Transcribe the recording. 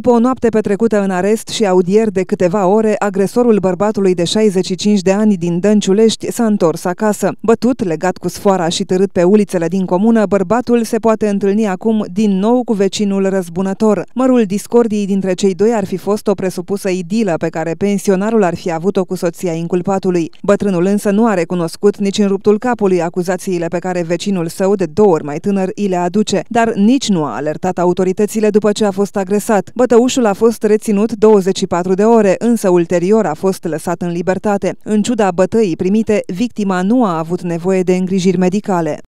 După o noapte petrecută în arest și audieri de câteva ore, agresorul bărbatului de 65 de ani din Dănciulești s-a întors acasă. Bătut, legat cu sfoara și târât pe ulițele din comună, bărbatul se poate întâlni acum din nou cu vecinul răzbunător. Mărul discordiei dintre cei doi ar fi fost o presupusă idilă pe care pensionarul ar fi avut-o cu soția inculpatului. Bătrânul însă nu a recunoscut nici în ruptul capului acuzațiile pe care vecinul său, de două ori mai tânăr, îi le aduce, dar nici nu a alertat autoritățile după ce a fost agresat. Bă Fătăușul a fost reținut 24 de ore, însă ulterior a fost lăsat în libertate. În ciuda bătăii primite, victima nu a avut nevoie de îngrijiri medicale.